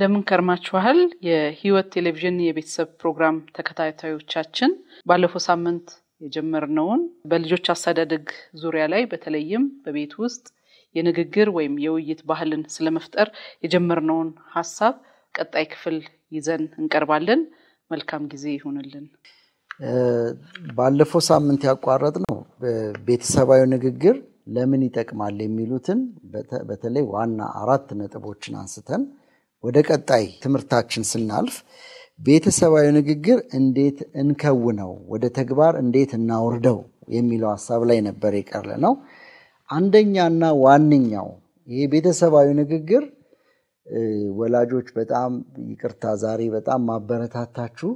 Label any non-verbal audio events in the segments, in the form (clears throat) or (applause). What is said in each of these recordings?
እንደምን የህይወት ቴሌቪዥን የቤተሰብ ፕሮግራም ተከታታዮቻችን ባለፈው ሳምንት የጀመርነውን በልጆች አስተዳደግ ዙሪያ ላይ በተለይም በቤት ውስጥ የንግግር ወይም የውይይት ባህልን ስለመፍጠር የጀመርነውን ሀሳብ ቀጣይ ክፍል ይዘን እንቀርባለን። መልካም ጊዜ ይሁንልን። ባለፈው ሳምንት ያቋረጥ ነው። ቤተሰባዊ ንግግር ለምን ይጠቅማል የሚሉትን በተለይ ዋና አራት ነጥቦችን አንስተን ወደ ቀጣይ ትምህርታችን ስናልፍ ቤተሰባዊ ንግግር እንዴት እንከውነው፣ ወደ ተግባር እንዴት እናውርደው የሚለው ሀሳብ ላይ ነበር የቀረ ነው። አንደኛና ዋነኛው ይሄ ቤተሰባዊ ንግግር ወላጆች በጣም ይቅርታ፣ ዛሬ በጣም ማበረታታችሁ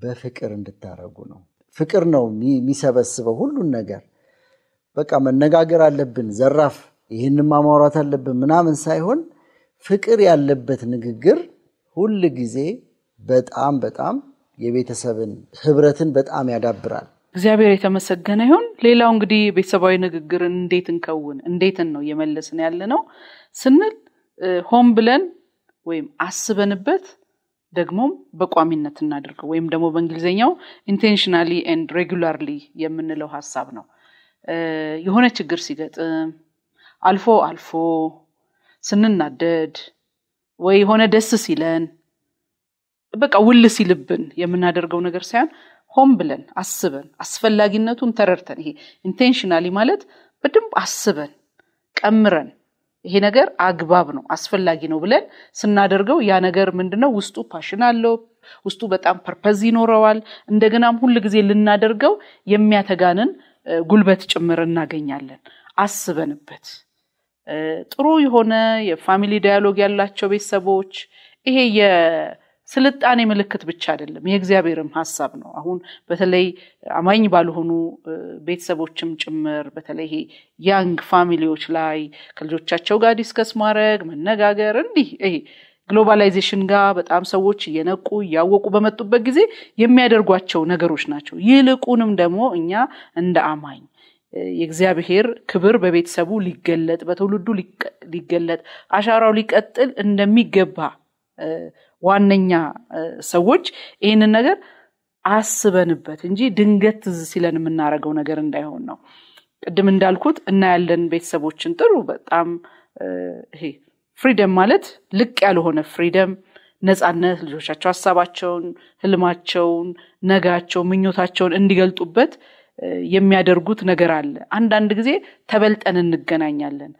በፍቅር እንድታረጉ ነው። ፍቅር ነው የሚሰበስበው ሁሉን ነገር። በቃ መነጋገር አለብን፣ ዘራፍ፣ ይህን ማማውራት አለብን ምናምን ሳይሆን ፍቅር ያለበት ንግግር ሁል ጊዜ በጣም በጣም የቤተሰብን ህብረትን በጣም ያዳብራል። እግዚአብሔር የተመሰገነ ይሁን። ሌላው እንግዲህ ቤተሰባዊ ንግግር እንዴት እንከውን እንዴትን ነው እየመለስን ያለ ነው ስንል ሆን ብለን ወይም አስበንበት ደግሞም በቋሚነት እናድርገው ወይም ደግሞ በእንግሊዝኛው ኢንቴንሽናሊ ንድ ሬጉላርሊ የምንለው ሀሳብ ነው። የሆነ ችግር ሲገጥም አልፎ አልፎ ስንናደድ ወይ የሆነ ደስ ሲለን በቃ ውል ሲልብን የምናደርገው ነገር ሳይሆን ሆን ብለን አስበን አስፈላጊነቱን ተረድተን ይሄ ኢንቴንሽናሊ ማለት በደንብ አስበን ቀምረን ይሄ ነገር አግባብ ነው አስፈላጊ ነው ብለን ስናደርገው ያ ነገር ምንድነው ውስጡ ፓሽን አለው ውስጡ በጣም ፐርፐዝ ይኖረዋል እንደገናም ሁል ጊዜ ልናደርገው የሚያተጋንን ጉልበት ጭምር እናገኛለን አስበንበት ጥሩ የሆነ የፋሚሊ ዳያሎግ ያላቸው ቤተሰቦች ይሄ የስልጣኔ ምልክት ብቻ አይደለም፣ የእግዚአብሔርም ሀሳብ ነው። አሁን በተለይ አማኝ ባልሆኑ ቤተሰቦችም ጭምር በተለይ ይሄ ያንግ ፋሚሊዎች ላይ ከልጆቻቸው ጋር ዲስከስ ማድረግ መነጋገር እንዲህ ይሄ ግሎባላይዜሽን ጋር በጣም ሰዎች እየነቁ እያወቁ በመጡበት ጊዜ የሚያደርጓቸው ነገሮች ናቸው። ይልቁንም ደግሞ እኛ እንደ አማኝ የእግዚአብሔር ክብር በቤተሰቡ ሊገለጥ በትውልዱ ሊገለጥ አሻራው ሊቀጥል እንደሚገባ ዋነኛ ሰዎች ይህንን ነገር አስበንበት እንጂ ድንገት ትዝ ሲለን የምናደርገው ነገር እንዳይሆን ነው ቅድም እንዳልኩት እናያለን ቤተሰቦችን ጥሩ በጣም ይሄ ፍሪደም ማለት ልቅ ያልሆነ ፍሪደም ነፃነት ልጆቻቸው ሀሳባቸውን ህልማቸውን ነጋቸው ምኞታቸውን እንዲገልጡበት የሚያደርጉት ነገር አለ። አንዳንድ ጊዜ ተበልጠን እንገናኛለን።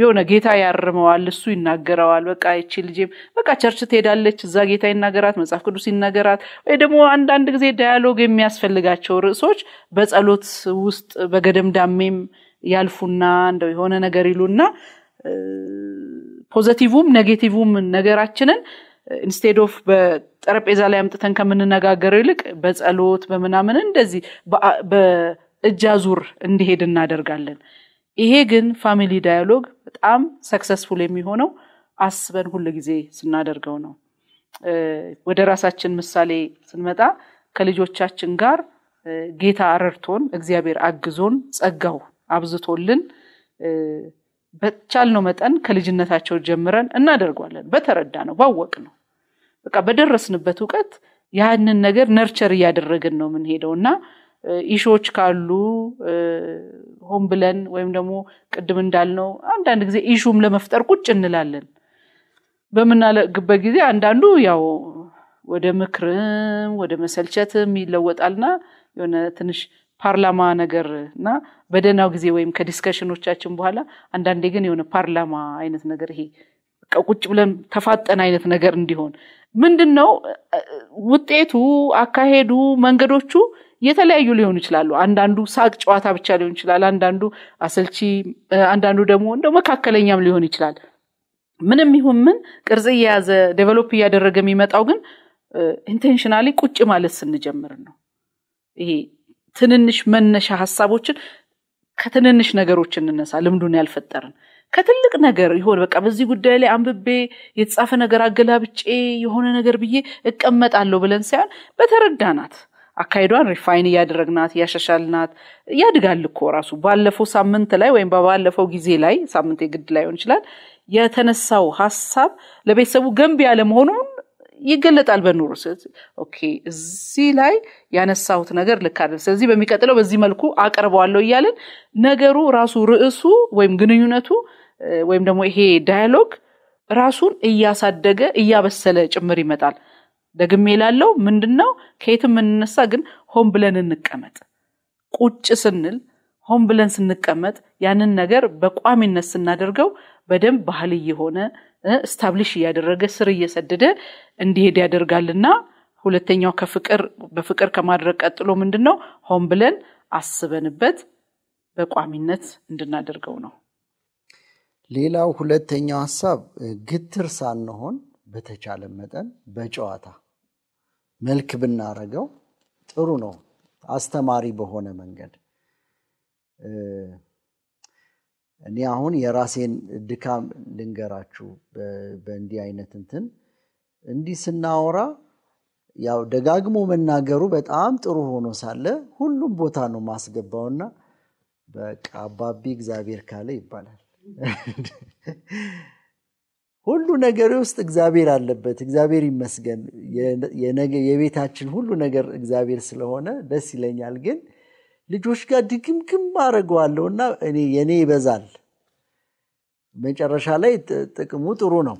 የሆነ ጌታ ያርመዋል፣ እሱ ይናገረዋል። በቃ ይቺ ልጄም በቃ ቸርች ትሄዳለች፣ እዛ ጌታ ይናገራት፣ መጽሐፍ ቅዱስ ይናገራት። ወይ ደግሞ አንዳንድ ጊዜ ዳያሎግ የሚያስፈልጋቸው ርዕሶች በጸሎት ውስጥ በገደምዳሜም ያልፉና እንደው የሆነ ነገር ይሉና ፖዘቲቭም ኔጌቲቭም ነገራችንን ኢንስቴድ ኦፍ በጠረጴዛ ላይ አምጥተን ከምንነጋገረው ይልቅ በጸሎት በምናምን እንደዚህ በእጃዙር እንዲሄድ እናደርጋለን። ይሄ ግን ፋሚሊ ዳያሎግ በጣም ሰክሰስፉል የሚሆነው አስበን ሁሉ ጊዜ ስናደርገው ነው። ወደ ራሳችን ምሳሌ ስንመጣ ከልጆቻችን ጋር ጌታ ረድቶን እግዚአብሔር አግዞን ጸጋው አብዝቶልን በቻልነው መጠን ከልጅነታቸው ጀምረን እናደርጓለን። በተረዳ ነው፣ ባወቅ ነው፣ በቃ በደረስንበት እውቀት ያንን ነገር ነርቸር እያደረግን ነው የምንሄደው እና ኢሾዎች ካሉ ሆን ብለን ወይም ደግሞ ቅድም እንዳልነው አንዳንድ ጊዜ ኢሹም ለመፍጠር ቁጭ እንላለን። በምናለግበት ጊዜ አንዳንዱ ያው ወደ ምክርም ወደ መሰልቸትም ይለወጣልና የሆነ ትንሽ ፓርላማ ነገር እና በደህናው ጊዜ ወይም ከዲስከሽኖቻችን በኋላ አንዳንዴ ግን የሆነ ፓርላማ አይነት ነገር ይሄ ቁጭ ብለን ተፋጠን አይነት ነገር እንዲሆን ምንድን ነው ውጤቱ፣ አካሄዱ፣ መንገዶቹ የተለያዩ ሊሆኑ ይችላሉ። አንዳንዱ ሳቅ ጨዋታ ብቻ ሊሆን ይችላል። አንዳንዱ አሰልቺ፣ አንዳንዱ ደግሞ እንደው መካከለኛም ሊሆን ይችላል። ምንም ይሁን ምን ቅርጽ እየያዘ ዴቨሎፕ እያደረገ የሚመጣው ግን ኢንቴንሽናሊ ቁጭ ማለት ስንጀምር ነው። ይሄ ትንንሽ መነሻ ሀሳቦችን ከትንንሽ ነገሮች እንነሳ። ልምዱን ያልፈጠርን ከትልቅ ነገር ይሆን በቃ በዚህ ጉዳይ ላይ አንብቤ የተጻፈ ነገር አገላብጬ የሆነ ነገር ብዬ እቀመጣለሁ ብለን ሳይሆን በተረዳናት አካሄዷን ሪፋይን እያደረግናት እያሻሻልናት ያድጋል እኮ ራሱ። ባለፈው ሳምንት ላይ ወይም ባለፈው ጊዜ ላይ ሳምንት የግድ ላይሆን ይችላል የተነሳው ሀሳብ ለቤተሰቡ ገንቢ ያለመሆኑን ይገለጣል በኑሮ ኦኬ እዚህ ላይ ያነሳሁት ነገር ልክ አይደለም ስለዚህ በሚቀጥለው በዚህ መልኩ አቀርበዋለሁ እያለን ነገሩ ራሱ ርዕሱ ወይም ግንኙነቱ ወይም ደግሞ ይሄ ዳያሎግ ራሱን እያሳደገ እያበሰለ ጭምር ይመጣል ደግሜ ላለው ምንድን ነው ከየትም ግን ሆን ብለን እንቀመጥ ቁጭ ስንል ሆን ብለን ስንቀመጥ ያንን ነገር በቋሚነት ስናደርገው በደንብ ባህል እየሆነ ስታብሊሽ እያደረገ ስር እየሰደደ እንዲሄድ ያደርጋልና ሁለተኛው ከፍቅር በፍቅር ከማድረግ ቀጥሎ ምንድን ነው? ሆን ብለን አስበንበት በቋሚነት እንድናደርገው ነው። ሌላው ሁለተኛው ሀሳብ ግትር ሳንሆን በተቻለ መጠን በጨዋታ መልክ ብናረገው ጥሩ ነው። አስተማሪ በሆነ መንገድ እኔ አሁን የራሴን ድካም ልንገራችሁ። በእንዲህ አይነት እንትን እንዲህ ስናወራ ያው ደጋግሞ መናገሩ በጣም ጥሩ ሆኖ ሳለ ሁሉም ቦታ ነው ማስገባውና በቃ አባቢ እግዚአብሔር ካለ ይባላል። (laughs) ሁሉ ነገር ውስጥ እግዚአብሔር አለበት። እግዚአብሔር ይመስገን። የቤታችን ሁሉ ነገር እግዚአብሔር ስለሆነ ደስ ይለኛል ግን ልጆች ጋር ድግምግም አድረገዋለሁ እና የኔ ይበዛል። መጨረሻ ላይ ጥቅሙ ጥሩ ነው፣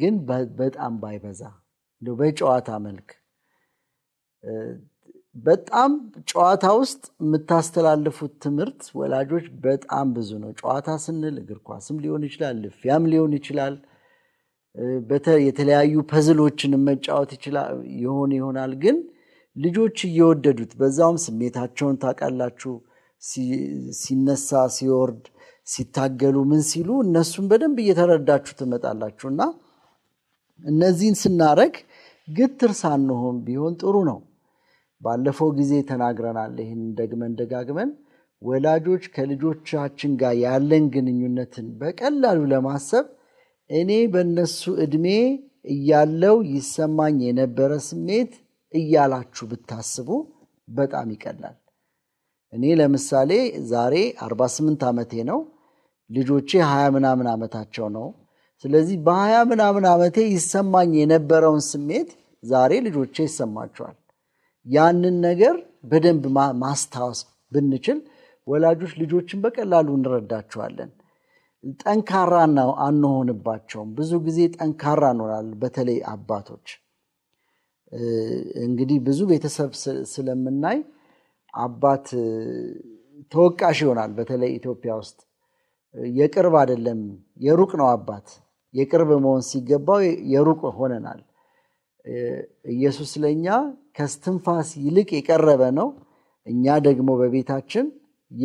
ግን በጣም ባይበዛ በጨዋታ መልክ በጣም ጨዋታ ውስጥ የምታስተላልፉት ትምህርት ወላጆች በጣም ብዙ ነው። ጨዋታ ስንል እግር ኳስም ሊሆን ይችላል፣ ልፊያም ሊሆን ይችላል፣ የተለያዩ ፐዝሎችን መጫወት ይሆን ይሆናል ግን ልጆች እየወደዱት በዛውም ስሜታቸውን ታውቃላችሁ። ሲነሳ ሲወርድ ሲታገሉ ምን ሲሉ እነሱን በደንብ እየተረዳችሁ ትመጣላችሁ እና እነዚህን ስናረግ ግትር ሳንሆን ቢሆን ጥሩ ነው። ባለፈው ጊዜ ተናግረናል። ይህን ደግመን ደጋግመን ወላጆች ከልጆቻችን ጋር ያለን ግንኙነትን በቀላሉ ለማሰብ እኔ በእነሱ እድሜ እያለው ይሰማኝ የነበረ ስሜት እያላችሁ ብታስቡ በጣም ይቀላል። እኔ ለምሳሌ ዛሬ 48 ዓመቴ ነው። ልጆቼ ሀያ ምናምን ዓመታቸው ነው። ስለዚህ በሀያ ምናምን ዓመቴ ይሰማኝ የነበረውን ስሜት ዛሬ ልጆቼ ይሰማቸዋል። ያንን ነገር በደንብ ማስታወስ ብንችል ወላጆች ልጆችን በቀላሉ እንረዳቸዋለን። ጠንካራ አንሆንባቸውም። ብዙ ጊዜ ጠንካራ እንሆናለን፣ በተለይ አባቶች እንግዲህ ብዙ ቤተሰብ ስለምናይ አባት ተወቃሽ ይሆናል። በተለይ ኢትዮጵያ ውስጥ የቅርብ አይደለም የሩቅ ነው አባት። የቅርብ መሆን ሲገባው የሩቅ ሆነናል። ኢየሱስ ለእኛ ከስትንፋስ ይልቅ የቀረበ ነው። እኛ ደግሞ በቤታችን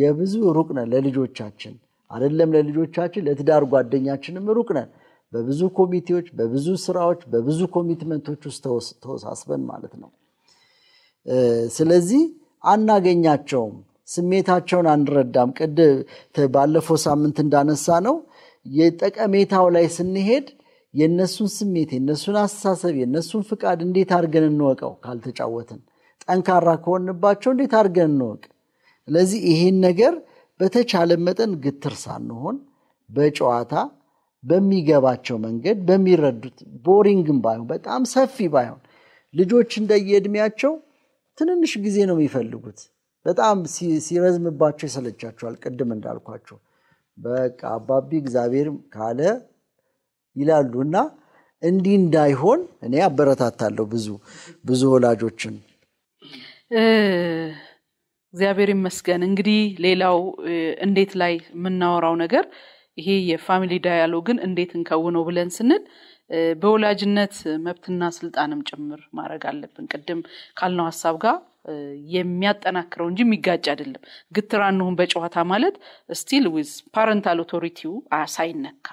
የብዙ ሩቅ ነን ለልጆቻችን አይደለም ለልጆቻችን ለትዳር ጓደኛችንም ሩቅ ነን። በብዙ ኮሚቴዎች፣ በብዙ ስራዎች፣ በብዙ ኮሚትመንቶች ውስጥ ተወሳስበን ማለት ነው። ስለዚህ አናገኛቸውም፣ ስሜታቸውን አንረዳም። ቅድ ባለፈው ሳምንት እንዳነሳ ነው የጠቀሜታው ላይ ስንሄድ የእነሱን ስሜት፣ የእነሱን አስተሳሰብ፣ የእነሱን ፍቃድ እንዴት አድርገን እንወቀው? ካልተጫወትን ጠንካራ ከሆንባቸው እንዴት አድርገን እንወቅ? ስለዚህ ይሄን ነገር በተቻለ መጠን ግትር ሳንሆን በጨዋታ በሚገባቸው መንገድ በሚረዱት ቦሪንግም ባይሆን በጣም ሰፊ ባይሆን ልጆች እንደየእድሜያቸው ትንንሽ ጊዜ ነው የሚፈልጉት። በጣም ሲረዝምባቸው ይሰለቻቸዋል። ቅድም እንዳልኳቸው በቃ አባቢ እግዚአብሔር ካለ ይላሉ እና እንዲህ እንዳይሆን እኔ አበረታታለሁ ብዙ ብዙ ወላጆችን። እግዚአብሔር ይመስገን። እንግዲህ ሌላው እንዴት ላይ የምናወራው ነገር ይሄ የፋሚሊ ዳያሎግን እንዴት እንከውነው ብለን ስንል በወላጅነት መብትና ስልጣንም ጭምር ማድረግ አለብን። ቅድም ካልነው ሀሳብ ጋር የሚያጠናክረው እንጂ የሚጋጭ አይደለም። ግትራንሁን በጨዋታ ማለት ስቲል ዊዝ ፓረንታል ኦቶሪቲው ሳይነካ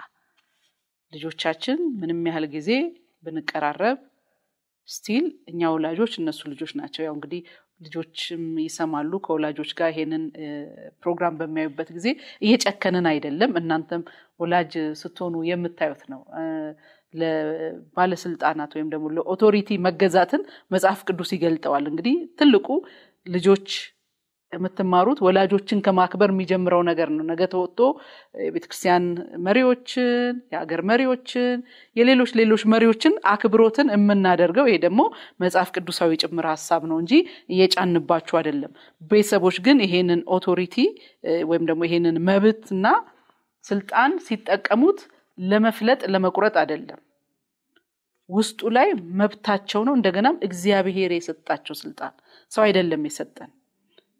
ልጆቻችን ምንም ያህል ጊዜ ብንቀራረብ ስቲል እኛ ወላጆች እነሱ ልጆች ናቸው። ያው እንግዲህ ልጆችም ይሰማሉ ከወላጆች ጋር ይሄንን ፕሮግራም በሚያዩበት ጊዜ እየጨከንን አይደለም። እናንተም ወላጅ ስትሆኑ የምታዩት ነው። ለባለስልጣናት ወይም ደግሞ ለኦቶሪቲ መገዛትን መጽሐፍ ቅዱስ ይገልጠዋል። እንግዲህ ትልቁ ልጆች የምትማሩት ወላጆችን ከማክበር የሚጀምረው ነገር ነው። ነገ ተወጥቶ የቤተክርስቲያን መሪዎችን፣ የሀገር መሪዎችን፣ የሌሎች ሌሎች መሪዎችን አክብሮትን የምናደርገው ይሄ ደግሞ መጽሐፍ ቅዱሳዊ ጭምር ሀሳብ ነው እንጂ እየጫንባችሁ አይደለም። ቤተሰቦች ግን ይሄንን ኦቶሪቲ ወይም ደግሞ ይሄንን መብትና ስልጣን ሲጠቀሙት ለመፍለጥ ለመቁረጥ አይደለም። ውስጡ ላይ መብታቸው ነው። እንደገናም እግዚአብሔር የሰጣቸው ስልጣን ሰው አይደለም የሰጠን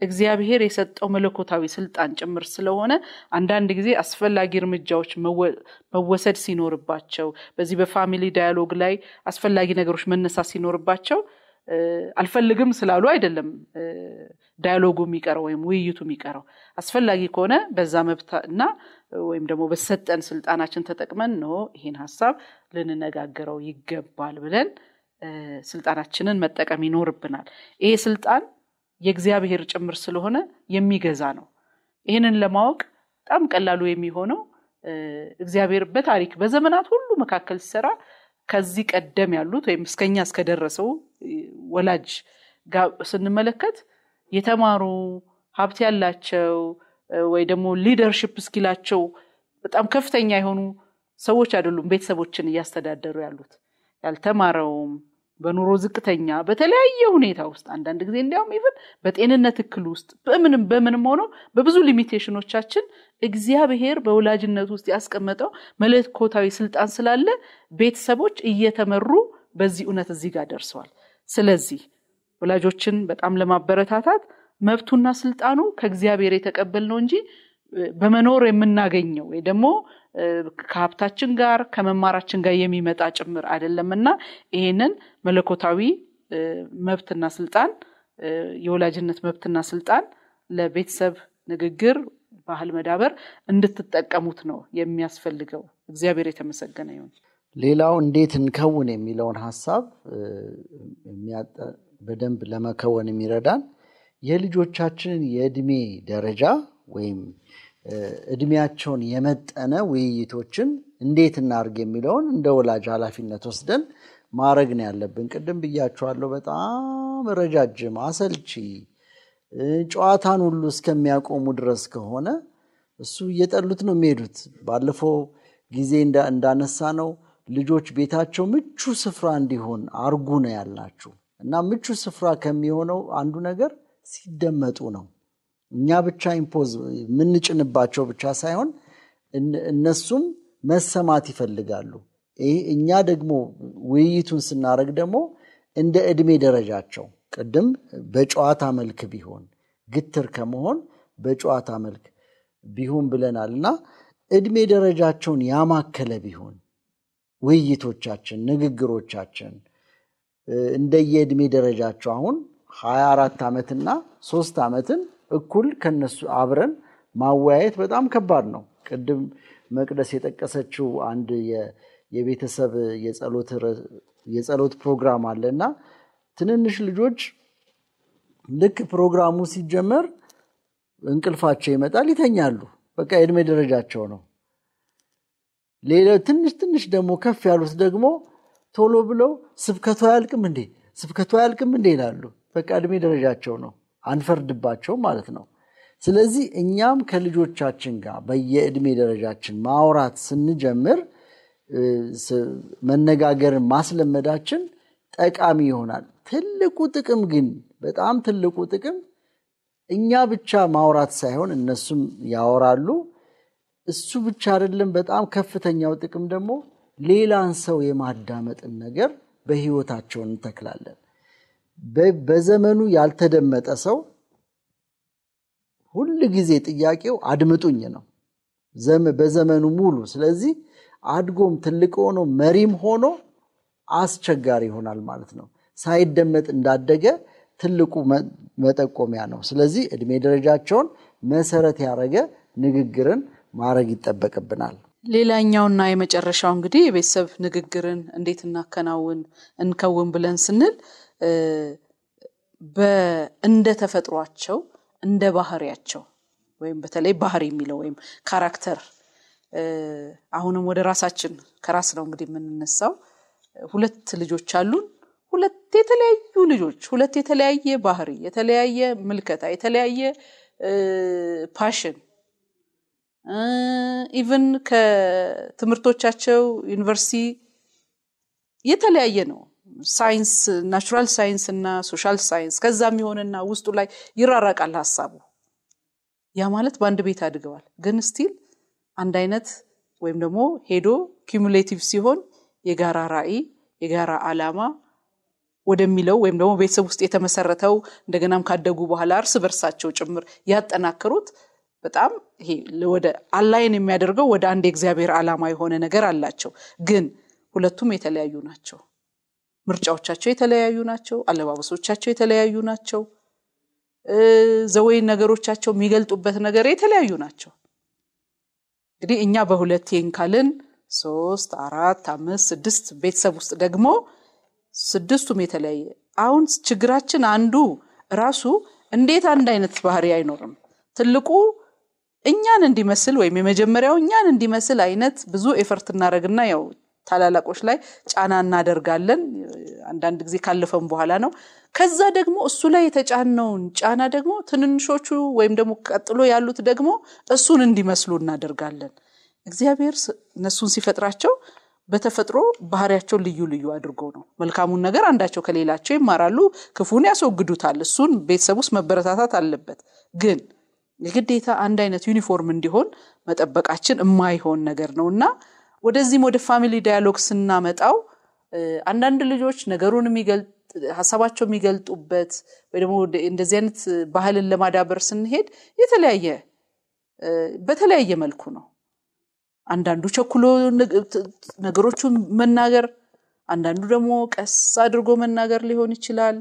እግዚአብሔር የሰጠው መለኮታዊ ስልጣን ጭምር ስለሆነ አንዳንድ ጊዜ አስፈላጊ እርምጃዎች መወሰድ ሲኖርባቸው፣ በዚህ በፋሚሊ ዳያሎግ ላይ አስፈላጊ ነገሮች መነሳት ሲኖርባቸው አልፈልግም ስላሉ አይደለም ዳያሎጉ የሚቀረው ወይም ውይይቱ የሚቀረው። አስፈላጊ ከሆነ በዛ መብት እና ወይም ደግሞ በሰጠን ስልጣናችን ተጠቅመን ነ ይህን ሀሳብ ልንነጋገረው ይገባል ብለን ስልጣናችንን መጠቀም ይኖርብናል። ይሄ ስልጣን የእግዚአብሔር ጭምር ስለሆነ የሚገዛ ነው። ይህንን ለማወቅ በጣም ቀላሉ የሚሆነው እግዚአብሔር በታሪክ በዘመናት ሁሉ መካከል ሲሰራ ከዚህ ቀደም ያሉት ወይም እስከኛ እስከደረሰው ወላጅ ስንመለከት የተማሩ ሀብት ያላቸው ወይ ደግሞ ሊደርሽፕ እስኪላቸው በጣም ከፍተኛ የሆኑ ሰዎች አይደሉም ቤተሰቦችን እያስተዳደሩ ያሉት። ያልተማረውም በኑሮ ዝቅተኛ በተለያየ ሁኔታ ውስጥ አንዳንድ ጊዜ እንዲያውም ይፍን በጤንነት እክል ውስጥ በምንም በምንም ሆኖ በብዙ ሊሚቴሽኖቻችን እግዚአብሔር በወላጅነት ውስጥ ያስቀመጠው መለኮታዊ ስልጣን ስላለ ቤተሰቦች እየተመሩ በዚህ እውነት እዚህ ጋር ደርሰዋል። ስለዚህ ወላጆችን በጣም ለማበረታታት መብቱና ስልጣኑ ከእግዚአብሔር ነው እንጂ በመኖር የምናገኘው ወይ ደግሞ ከሀብታችን ጋር ከመማራችን ጋር የሚመጣ ጭምር አይደለም እና ይሄንን መለኮታዊ መብትና ስልጣን የወላጅነት መብትና ስልጣን ለቤተሰብ ንግግር ባህል መዳበር እንድትጠቀሙት ነው የሚያስፈልገው። እግዚአብሔር የተመሰገነ ይሁን። ሌላው እንዴት እንከውን የሚለውን ሀሳብ በደንብ ለመከወን የሚረዳን የልጆቻችንን የእድሜ ደረጃ ወይም እድሜያቸውን የመጠነ ውይይቶችን እንዴት እናርግ የሚለውን እንደ ወላጅ ኃላፊነት ወስደን ማድረግ ነው ያለብን። ቅድም ብያችኋለሁ፣ በጣም ረጃጅም አሰልቺ ጨዋታን ሁሉ እስከሚያቆሙ ድረስ ከሆነ እሱ እየጠሉት ነው የሚሄዱት። ባለፈው ጊዜ እንዳነሳ ነው ልጆች ቤታቸው ምቹ ስፍራ እንዲሆን አርጉ ነው ያልናችሁ እና ምቹ ስፍራ ከሚሆነው አንዱ ነገር ሲደመጡ ነው። እኛ ብቻ ኢምፖዝ የምንጭንባቸው ብቻ ሳይሆን እነሱም መሰማት ይፈልጋሉ። እኛ ደግሞ ውይይቱን ስናደርግ ደግሞ እንደ እድሜ ደረጃቸው ቅድም በጨዋታ መልክ ቢሆን ግትር ከመሆን በጨዋታ መልክ ቢሆን ብለናል እና እድሜ ደረጃቸውን ያማከለ ቢሆን ውይይቶቻችን፣ ንግግሮቻችን እንደየእድሜ ደረጃቸው አሁን ሀያ አራት ዓመትና ሶስት ዓመትን እኩል ከነሱ አብረን ማወያየት በጣም ከባድ ነው። ቅድም መቅደስ የጠቀሰችው አንድ የቤተሰብ የጸሎት ፕሮግራም አለ እና ትንንሽ ልጆች ልክ ፕሮግራሙ ሲጀመር እንቅልፋቸው ይመጣል፣ ይተኛሉ። በቃ የእድሜ ደረጃቸው ነው። ሌለ ትንሽ ትንሽ ደግሞ ከፍ ያሉት ደግሞ ቶሎ ብለው ስብከቱ አያልቅም እንዴ ስብከቱ አያልቅም እንዴ ይላሉ። በቃ እድሜ ደረጃቸው ነው። አንፈርድባቸው ማለት ነው። ስለዚህ እኛም ከልጆቻችን ጋር በየእድሜ ደረጃችን ማውራት ስንጀምር መነጋገርን ማስለመዳችን ጠቃሚ ይሆናል። ትልቁ ጥቅም ግን በጣም ትልቁ ጥቅም እኛ ብቻ ማውራት ሳይሆን እነሱም ያወራሉ። እሱ ብቻ አይደለም። በጣም ከፍተኛው ጥቅም ደግሞ ሌላን ሰው የማዳመጥን ነገር በህይወታቸውን እንተክላለን። በዘመኑ ያልተደመጠ ሰው ሁል ጊዜ ጥያቄው አድምጡኝ ነው በዘመኑ ሙሉ። ስለዚህ አድጎም ትልቅ ሆኖ መሪም ሆኖ አስቸጋሪ ይሆናል ማለት ነው። ሳይደመጥ እንዳደገ ትልቁ መጠቆሚያ ነው። ስለዚህ እድሜ ደረጃቸውን መሰረት ያደረገ ንግግርን ማድረግ ይጠበቅብናል። ሌላኛውና የመጨረሻው እንግዲህ የቤተሰብ ንግግርን እንዴት እናከናውን እንከውን ብለን ስንል እንደ ተፈጥሯቸው እንደ ባህሪያቸው ወይም በተለይ ባህሪ የሚለው ወይም ካራክተር አሁንም ወደ ራሳችን ከራስ ነው እንግዲህ የምንነሳው። ሁለት ልጆች አሉን። ሁለት የተለያዩ ልጆች፣ ሁለት የተለያየ ባህሪ፣ የተለያየ ምልከታ፣ የተለያየ ፓሽን ኢቨን ከትምህርቶቻቸው ዩኒቨርሲቲ የተለያየ ነው። ሳይንስ ናቹራል ሳይንስ እና ሶሻል ሳይንስ ከዛ የሚሆንና ውስጡ ላይ ይራራቃል ሀሳቡ። ያ ማለት በአንድ ቤት አድገዋል፣ ግን ስቲል አንድ አይነት ወይም ደግሞ ሄዶ ኪሙሌቲቭ ሲሆን የጋራ ራእይ የጋራ አላማ ወደሚለው ወይም ደግሞ ቤተሰብ ውስጥ የተመሰረተው እንደገናም ካደጉ በኋላ እርስ በርሳቸው ጭምር ያጠናከሩት በጣም ይሄ ወደ አላይን የሚያደርገው ወደ አንድ የእግዚአብሔር አላማ የሆነ ነገር አላቸው። ግን ሁለቱም የተለያዩ ናቸው። ምርጫዎቻቸው የተለያዩ ናቸው። አለባበሶቻቸው የተለያዩ ናቸው። ዘወይ ነገሮቻቸው የሚገልጡበት ነገር የተለያዩ ናቸው። እንግዲህ እኛ በሁለት ካልን ሶስት፣ አራት፣ አምስት፣ ስድስት ቤተሰብ ውስጥ ደግሞ ስድስቱም የተለያየ አሁን ችግራችን አንዱ ራሱ እንዴት አንድ አይነት ባህሪ አይኖርም? ትልቁ እኛን እንዲመስል ወይም የመጀመሪያው እኛን እንዲመስል አይነት ብዙ ኤፈርት እናደረግና ያው ታላላቆች ላይ ጫና እናደርጋለን። አንዳንድ ጊዜ ካለፈም በኋላ ነው። ከዛ ደግሞ እሱ ላይ የተጫነውን ጫና ደግሞ ትንንሾቹ ወይም ደግሞ ቀጥሎ ያሉት ደግሞ እሱን እንዲመስሉ እናደርጋለን። እግዚአብሔር እነሱን ሲፈጥራቸው በተፈጥሮ ባህሪያቸው ልዩ ልዩ አድርጎ ነው። መልካሙን ነገር አንዳቸው ከሌላቸው ይማራሉ፣ ክፉን ያስወግዱታል። እሱን ቤተሰብ ውስጥ መበረታታት አለበት። ግን የግዴታ አንድ አይነት ዩኒፎርም እንዲሆን መጠበቃችን የማይሆን ነገር ነው እና ወደዚህም ወደ ፋሚሊ ዳያሎግ ስናመጣው አንዳንድ ልጆች ነገሩን ሀሳባቸው የሚገልጡበት ወይ ደግሞ እንደዚህ አይነት ባህልን ለማዳበር ስንሄድ የተለያየ በተለያየ መልኩ ነው። አንዳንዱ ቸኩሎ ነገሮቹን መናገር፣ አንዳንዱ ደግሞ ቀስ አድርጎ መናገር ሊሆን ይችላል።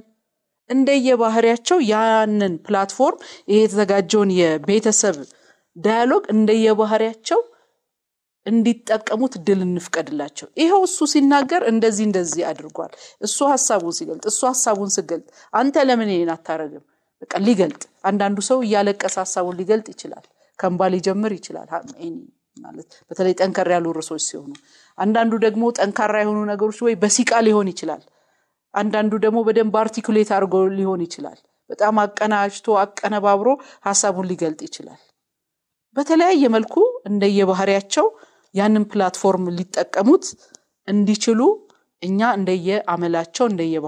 እንደየባህሪያቸው ያንን ፕላትፎርም ይሄ የተዘጋጀውን የቤተሰብ ዳያሎግ እንደየባህሪያቸው እንዲጠቀሙት ድል እንፍቀድላቸው። ይኸው እሱ ሲናገር እንደዚህ እንደዚህ አድርጓል፣ እሱ ሀሳቡን ሲገልጥ፣ እሱ ሀሳቡን ስገልጥ፣ አንተ ለምን ይሄን አታረግም? በቃ ሊገልጥ አንዳንዱ ሰው እያለቀሰ ሀሳቡን ሊገልጥ ይችላል። ከንባ ሊጀምር ይችላል። ማለት በተለይ ጠንከር ያሉ ርዕሶች ሲሆኑ፣ አንዳንዱ ደግሞ ጠንካራ የሆኑ ነገሮች ወይ በሲቃ ሊሆን ይችላል። አንዳንዱ ደግሞ በደንብ አርቲኩሌት አድርጎ ሊሆን ይችላል። በጣም አቀናጅቶ አቀነባብሮ ሀሳቡን ሊገልጥ ይችላል። በተለያየ መልኩ እንደየባህሪያቸው ያንን ፕላትፎርም ሊጠቀሙት እንዲችሉ እኛ እንደየ አመላቸው እንደየ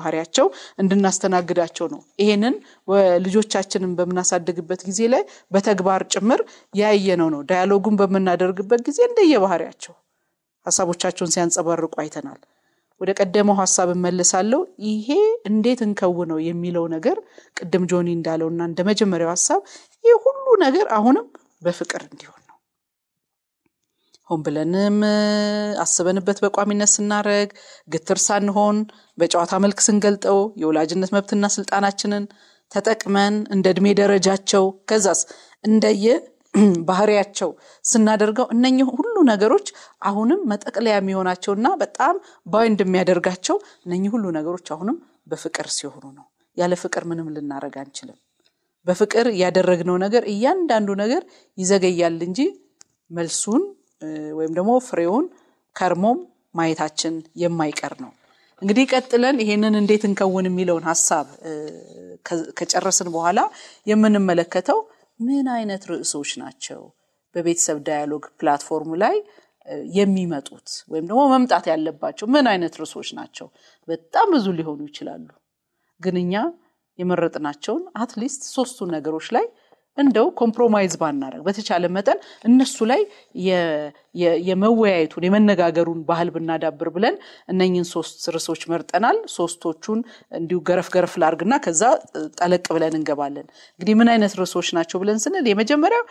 እንድናስተናግዳቸው ነው። ይሄንን ልጆቻችንን በምናሳድግበት ጊዜ ላይ በተግባር ጭምር ያየነው ነው። ዳያሎጉን በምናደርግበት ጊዜ እንደየ ሀሳቦቻቸውን ሲያንጸባርቁ አይተናል። ወደ ቀደመው ሀሳብ እመልሳለሁ። ይሄ እንዴት እንከውነው የሚለው ነገር ቅድም ጆኒ እንዳለውና እንደ መጀመሪያው ሀሳብ ይህ ሁሉ ነገር አሁንም በፍቅር እንዲሆን ሆን ብለንም አስበንበት በቋሚነት ስናደረግ ግትር ሳንሆን በጨዋታ መልክ ስንገልጠው የወላጅነት መብትና ስልጣናችንን ተጠቅመን እንደ እድሜ ደረጃቸው ከዛስ እንደየ (clears throat) ባህሪያቸው ስናደርገው እነ ሁሉ ነገሮች አሁንም መጠቅለያ የሚሆናቸውና በጣም ባይንድ የሚያደርጋቸው እነኚህ ሁሉ ነገሮች አሁንም በፍቅር ሲሆኑ ነው። ያለ ፍቅር ምንም ልናደረግ አንችልም። በፍቅር ያደረግነው ነገር እያንዳንዱ ነገር ይዘገያል እንጂ መልሱን ወይም ደግሞ ፍሬውን ከርሞም ማየታችን የማይቀር ነው። እንግዲህ ቀጥለን ይሄንን እንዴት እንከውን የሚለውን ሀሳብ ከጨረስን በኋላ የምንመለከተው ምን አይነት ርዕሶች ናቸው በቤተሰብ ዳያሎግ ፕላትፎርም ላይ የሚመጡት ወይም ደግሞ መምጣት ያለባቸው ምን አይነት ርዕሶች ናቸው? በጣም ብዙ ሊሆኑ ይችላሉ። ግን እኛ የመረጥናቸውን አትሊስት ሶስቱ ነገሮች ላይ እንደው ኮምፕሮማይዝ ባናደረግ በተቻለ መጠን እነሱ ላይ የመወያየቱን የመነጋገሩን ባህል ብናዳብር ብለን እነኝን ሶስት ርዕሶች መርጠናል። ሶስቶቹን እንዲሁ ገረፍ ገረፍ ላርግና ከዛ ጠለቅ ብለን እንገባለን። እንግዲህ ምን አይነት ርዕሶች ናቸው ብለን ስንል የመጀመሪያው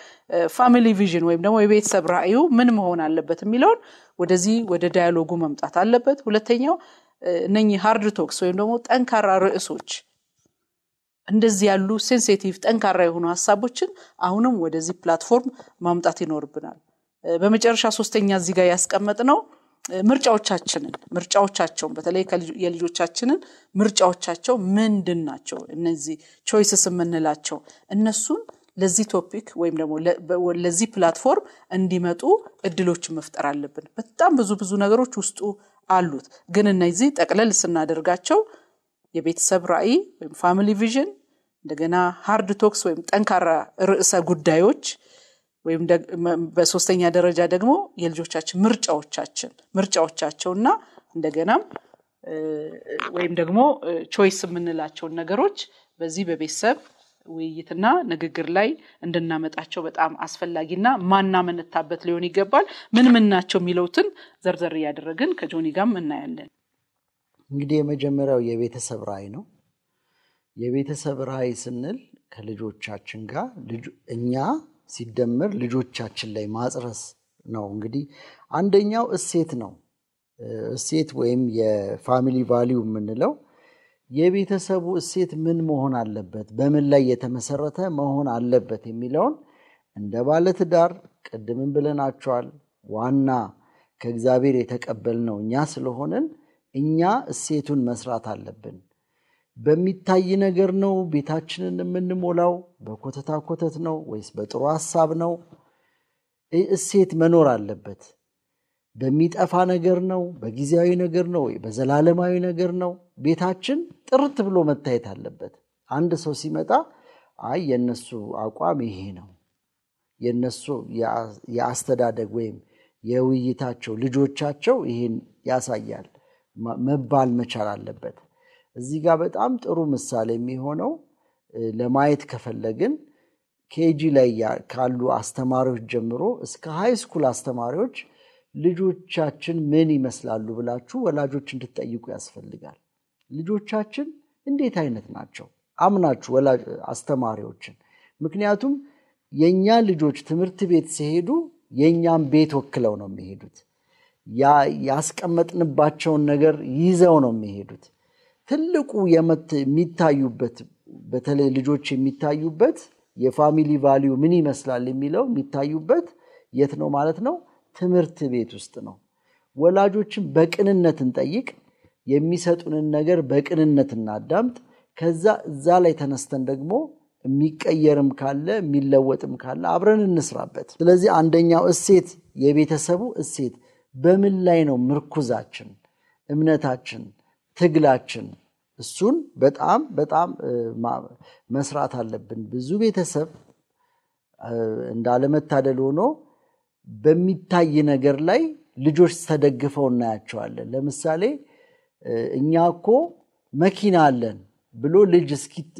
ፋሚሊ ቪዥን ወይም ደግሞ የቤተሰብ ራእዩ ምን መሆን አለበት የሚለውን ወደዚህ ወደ ዳያሎጉ መምጣት አለበት። ሁለተኛው እነኚህ ሃርድ ቶክስ ወይም ደግሞ ጠንካራ ርዕሶች እንደዚህ ያሉ ሴንሴቲቭ ጠንካራ የሆኑ ሀሳቦችን አሁንም ወደዚህ ፕላትፎርም ማምጣት ይኖርብናል። በመጨረሻ ሶስተኛ እዚህ ጋር ያስቀመጥ ነው ምርጫዎቻችንን ምርጫዎቻቸውን በተለይ የልጆቻችንን ምርጫዎቻቸው ምንድን ናቸው? እነዚህ ቾይስስ የምንላቸው እነሱን ለዚህ ቶፒክ ወይም ደግሞ ለዚህ ፕላትፎርም እንዲመጡ እድሎችን መፍጠር አለብን። በጣም ብዙ ብዙ ነገሮች ውስጡ አሉት፣ ግን እነዚህ ጠቅለል ስናደርጋቸው የቤተሰብ ራእይ ወይም ፋሚሊ ቪዥን እንደገና ሃርድ ቶክስ ወይም ጠንካራ ርዕሰ ጉዳዮች ወይም በሶስተኛ ደረጃ ደግሞ የልጆቻችን ምርጫዎቻችን ምርጫዎቻቸውና እንደገናም ወይም ደግሞ ቾይስ የምንላቸውን ነገሮች በዚህ በቤተሰብ ውይይትና ንግግር ላይ እንድናመጣቸው በጣም አስፈላጊና ማናመነታበት ሊሆን ይገባል። ምን ምን ናቸው የሚለውትን ዘርዘር እያደረግን ከጆኒ ጋርም እናያለን። እንግዲህ የመጀመሪያው የቤተሰብ ራይ ነው። የቤተሰብ ራይ ስንል ከልጆቻችን ጋር እኛ ሲደመር ልጆቻችን ላይ ማጽረስ ነው። እንግዲህ አንደኛው እሴት ነው። እሴት ወይም የፋሚሊ ቫሊዩ የምንለው የቤተሰቡ እሴት ምን መሆን አለበት፣ በምን ላይ የተመሰረተ መሆን አለበት የሚለውን እንደ ባለትዳር ቅድምን ብለናቸዋል። ዋና ከእግዚአብሔር የተቀበል ነው እኛ ስለሆንን እኛ እሴቱን መስራት አለብን። በሚታይ ነገር ነው ቤታችንን የምንሞላው? በኮተታ ኮተት ነው ወይስ በጥሩ ሀሳብ ነው? እሴት መኖር አለበት። በሚጠፋ ነገር ነው፣ በጊዜያዊ ነገር ነው፣ በዘላለማዊ ነገር ነው። ቤታችን ጥርት ብሎ መታየት አለበት። አንድ ሰው ሲመጣ አይ የነሱ አቋም ይሄ ነው፣ የነሱ የአስተዳደግ ወይም የውይይታቸው ልጆቻቸው ይህን ያሳያል መባል መቻል አለበት። እዚህ ጋር በጣም ጥሩ ምሳሌ የሚሆነው ለማየት ከፈለግን ኬጂ ላይ ካሉ አስተማሪዎች ጀምሮ እስከ ሃይ ስኩል አስተማሪዎች ልጆቻችን ምን ይመስላሉ ብላችሁ ወላጆች እንድትጠይቁ ያስፈልጋል። ልጆቻችን እንዴት አይነት ናቸው አምናችሁ አስተማሪዎችን። ምክንያቱም የእኛ ልጆች ትምህርት ቤት ሲሄዱ የእኛም ቤት ወክለው ነው የሚሄዱት። ያስቀመጥንባቸውን ነገር ይዘው ነው የሚሄዱት። ትልቁ የሚታዩበት በተለይ ልጆች የሚታዩበት የፋሚሊ ቫሊዩ ምን ይመስላል የሚለው የሚታዩበት የት ነው ማለት ነው? ትምህርት ቤት ውስጥ ነው። ወላጆችን በቅንነት እንጠይቅ፣ የሚሰጡንን ነገር በቅንነት እናዳምጥ። ከዛ እዛ ላይ ተነስተን ደግሞ የሚቀየርም ካለ የሚለወጥም ካለ አብረን እንስራበት። ስለዚህ አንደኛው እሴት የቤተሰቡ እሴት በምን ላይ ነው ምርኩዛችን እምነታችን ትግላችን እሱን በጣም በጣም መስራት አለብን። ብዙ ቤተሰብ እንዳለመታደል ሆኖ በሚታይ ነገር ላይ ልጆች ተደግፈው እናያቸዋለን። ለምሳሌ እኛ እኮ መኪና አለን ብሎ ልጅ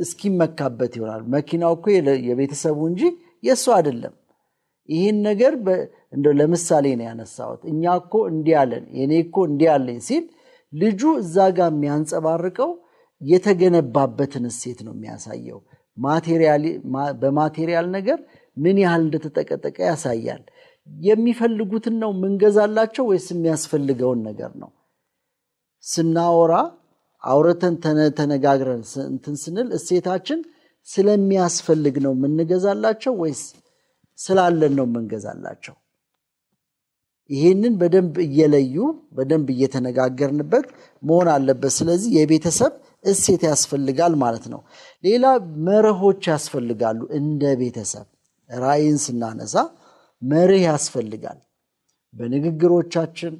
እስኪመካበት ይሆናል። መኪናው እኮ የቤተሰቡ እንጂ የእሱ አይደለም። ይህን ነገር ለምሳሌ ነው ያነሳሁት። እኛ እኮ እንዲህ አለን፣ የኔ እኮ እንዲህ አለኝ ሲል ልጁ እዛ ጋር የሚያንጸባርቀው የተገነባበትን እሴት ነው የሚያሳየው። በማቴሪያል ነገር ምን ያህል እንደተጠቀጠቀ ያሳያል። የሚፈልጉትን ነው ምንገዛላቸው ወይስ የሚያስፈልገውን ነገር ነው? ስናወራ አውረተን ተነጋግረን እንትን ስንል እሴታችን ስለሚያስፈልግ ነው የምንገዛላቸው ወይስ ስላለን ነው ምንገዛላቸው። ይህንን በደንብ እየለዩ በደንብ እየተነጋገርንበት መሆን አለበት። ስለዚህ የቤተሰብ እሴት ያስፈልጋል ማለት ነው። ሌላ መርሆች ያስፈልጋሉ። እንደ ቤተሰብ ራይን ስናነሳ መርህ ያስፈልጋል። በንግግሮቻችን፣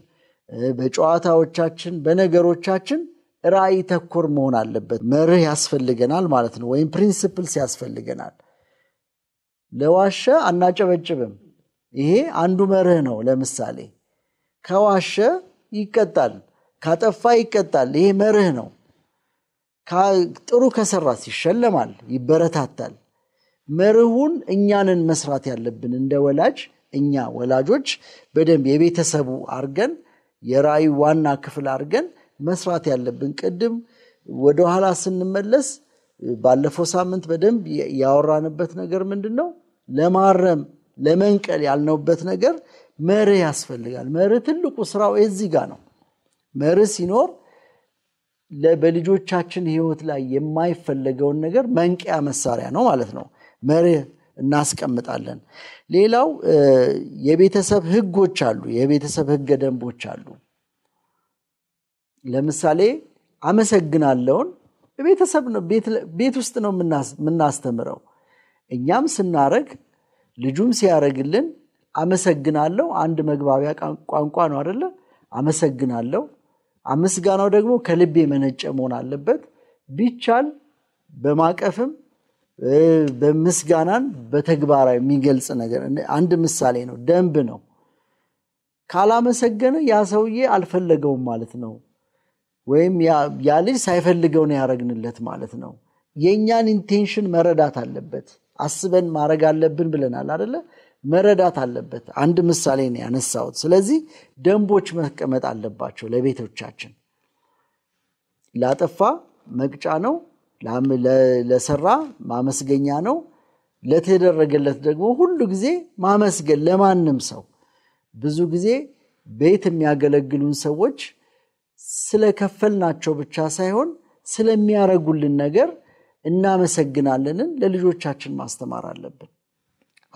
በጨዋታዎቻችን፣ በነገሮቻችን ራይ ተኮር መሆን አለበት። መርህ ያስፈልገናል ማለት ነው፣ ወይም ፕሪንስፕልስ ያስፈልገናል። ለዋሸ አናጨበጭብም ይሄ አንዱ መርህ ነው። ለምሳሌ ከዋሸ ይቀጣል፣ ካጠፋ ይቀጣል። ይሄ መርህ ነው። ጥሩ ከሰራስ ይሸለማል፣ ይበረታታል። መርሁን እኛንን መስራት ያለብን እንደ ወላጅ እኛ ወላጆች በደንብ የቤተሰቡ አርገን የራዩ ዋና ክፍል አርገን መስራት ያለብን። ቅድም ወደኋላ ስንመለስ ባለፈው ሳምንት በደንብ ያወራንበት ነገር ምንድን ነው? ለማረም ለመንቀል ያልነውበት ነገር መርህ ያስፈልጋል። መርህ ትልቁ ስራው የዚህ ጋር ነው። መርህ ሲኖር በልጆቻችን ህይወት ላይ የማይፈለገውን ነገር መንቀያ መሳሪያ ነው ማለት ነው። መርህ እናስቀምጣለን። ሌላው የቤተሰብ ህጎች አሉ፣ የቤተሰብ ህገ ደንቦች አሉ። ለምሳሌ አመሰግናለውን ቤተሰብ ቤት ውስጥ ነው የምናስተምረው። እኛም ስናረግ ልጁም ሲያደርግልን አመሰግናለሁ አንድ መግባቢያ ቋንቋ ነው አደለ? አመሰግናለሁ። አመስጋናው ደግሞ ከልብ የመነጨ መሆን አለበት። ቢቻል በማቀፍም በምስጋናን በተግባራዊ የሚገልጽ ነገር አንድ ምሳሌ ነው፣ ደንብ ነው። ካላመሰገነ ያ ሰውዬ አልፈለገውም ማለት ነው። ወይም ያ ልጅ ሳይፈልገው ነው ያደረግንለት ማለት ነው። የእኛን ኢንቴንሽን መረዳት አለበት። አስበን ማድረግ አለብን ብለናል አደለ? መረዳት አለበት። አንድ ምሳሌ ነው ያነሳውት ስለዚህ ደንቦች መቀመጥ አለባቸው ለቤቶቻችን። ላጠፋ መቅጫ ነው፣ ለሰራ ማመስገኛ ነው፣ ለተደረገለት ደግሞ ሁሉ ጊዜ ማመስገን። ለማንም ሰው ብዙ ጊዜ ቤት የሚያገለግሉን ሰዎች ስለከፈልናቸው ብቻ ሳይሆን ስለሚያረጉልን ነገር እናመሰግናለንን ለልጆቻችን ማስተማር አለብን።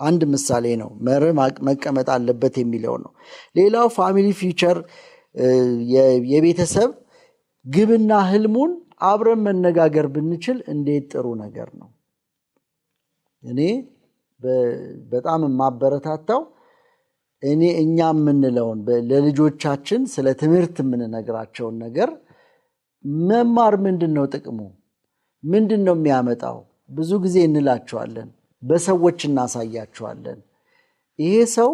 አንድ ምሳሌ ነው። መር መቀመጥ አለበት የሚለው ነው። ሌላው ፋሚሊ ፊቸር የቤተሰብ ግብና ህልሙን አብረን መነጋገር ብንችል እንዴት ጥሩ ነገር ነው። እኔ በጣም የማበረታታው እኔ እኛ የምንለውን ለልጆቻችን ስለ ትምህርት የምንነግራቸውን ነገር መማር ምንድን ነው ጥቅሙ ምንድን ነው የሚያመጣው? ብዙ ጊዜ እንላቸዋለን፣ በሰዎች እናሳያቸዋለን። ይሄ ሰው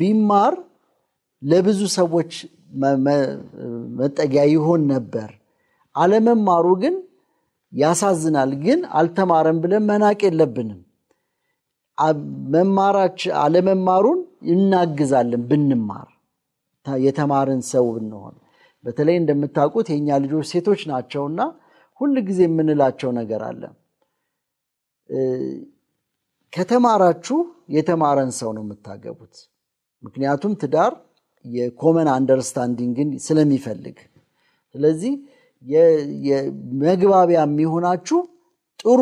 ቢማር ለብዙ ሰዎች መጠጊያ ይሆን ነበር። አለመማሩ ግን ያሳዝናል። ግን አልተማረም ብለን መናቅ የለብንም። መማራች አለመማሩን እናግዛለን ብንማር የተማርን ሰው ብንሆን። በተለይ እንደምታውቁት የእኛ ልጆች ሴቶች ናቸውና ሁል ጊዜ የምንላቸው ነገር አለ። ከተማራችሁ የተማረን ሰው ነው የምታገቡት። ምክንያቱም ትዳር የኮመን አንደርስታንዲንግን ስለሚፈልግ፣ ስለዚህ መግባቢያ የሚሆናችሁ ጥሩ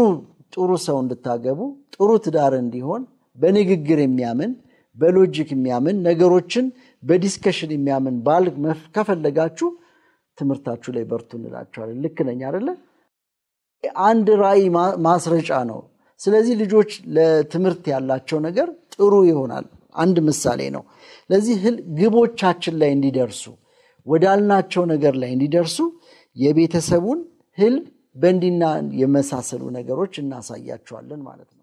ጥሩ ሰው እንድታገቡ ጥሩ ትዳር እንዲሆን በንግግር የሚያምን በሎጂክ የሚያምን ነገሮችን በዲስከሽን የሚያምን ባል ከፈለጋችሁ ትምህርታችሁ ላይ በርቱ እንላቸዋለን። ልክ ነኝ አይደለ? አንድ ራዕይ ማስረጫ ነው። ስለዚህ ልጆች ለትምህርት ያላቸው ነገር ጥሩ ይሆናል። አንድ ምሳሌ ነው። ለዚህ ግቦቻችን ላይ እንዲደርሱ ወዳልናቸው ነገር ላይ እንዲደርሱ የቤተሰቡን ህልም በእንዲና የመሳሰሉ ነገሮች እናሳያቸዋለን ማለት ነው።